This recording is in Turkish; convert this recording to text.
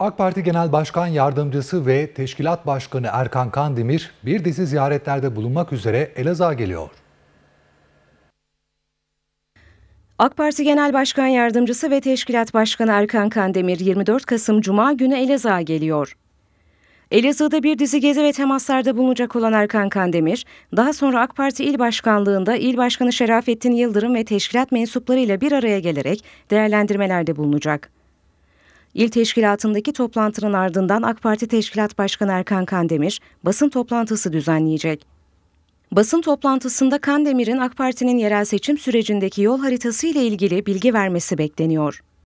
AK Parti Genel Başkan Yardımcısı ve Teşkilat Başkanı Erkan Kandemir bir dizi ziyaretlerde bulunmak üzere Elazığ'a geliyor. AK Parti Genel Başkan Yardımcısı ve Teşkilat Başkanı Erkan Kandemir 24 Kasım Cuma günü Elazığ'a geliyor. Elazığ'da bir dizi gezi ve temaslarda bulunacak olan Erkan Kandemir, daha sonra AK Parti İl Başkanlığı'nda İl Başkanı Şerafettin Yıldırım ve teşkilat mensuplarıyla bir araya gelerek değerlendirmelerde bulunacak. İl teşkilatındaki toplantının ardından AK Parti Teşkilat Başkanı Erkan Kandemir basın toplantısı düzenleyecek. Basın toplantısında Kandemir'in AK Parti'nin yerel seçim sürecindeki yol haritası ile ilgili bilgi vermesi bekleniyor.